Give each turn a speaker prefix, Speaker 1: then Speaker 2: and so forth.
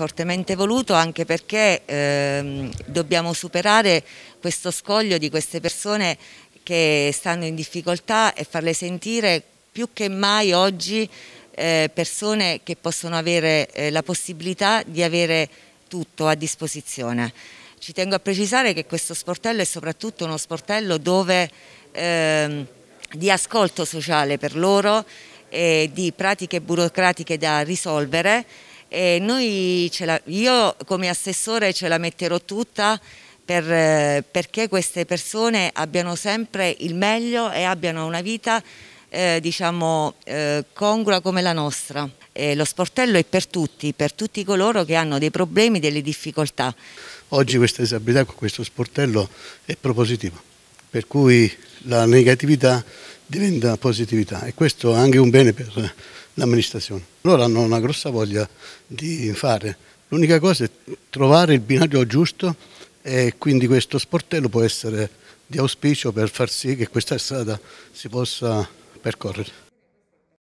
Speaker 1: fortemente voluto anche perché ehm, dobbiamo superare questo scoglio di queste persone che stanno in difficoltà e farle sentire più che mai oggi eh, persone che possono avere eh, la possibilità di avere tutto a disposizione. Ci tengo a precisare che questo sportello è soprattutto uno sportello dove, ehm, di ascolto sociale per loro e di pratiche burocratiche da risolvere la, io come assessore ce la metterò tutta per, perché queste persone abbiano sempre il meglio e abbiano una vita eh, diciamo, eh, congrua come la nostra. Eh, lo sportello è per tutti, per tutti coloro che hanno dei problemi, delle difficoltà.
Speaker 2: Oggi questa disabilità con questo sportello è propositiva, per cui la negatività diventa positività e questo è anche un bene per l'amministrazione. Loro hanno una grossa voglia di fare, l'unica cosa è trovare il binario giusto e quindi questo sportello può essere di auspicio per far sì che questa strada si possa percorrere.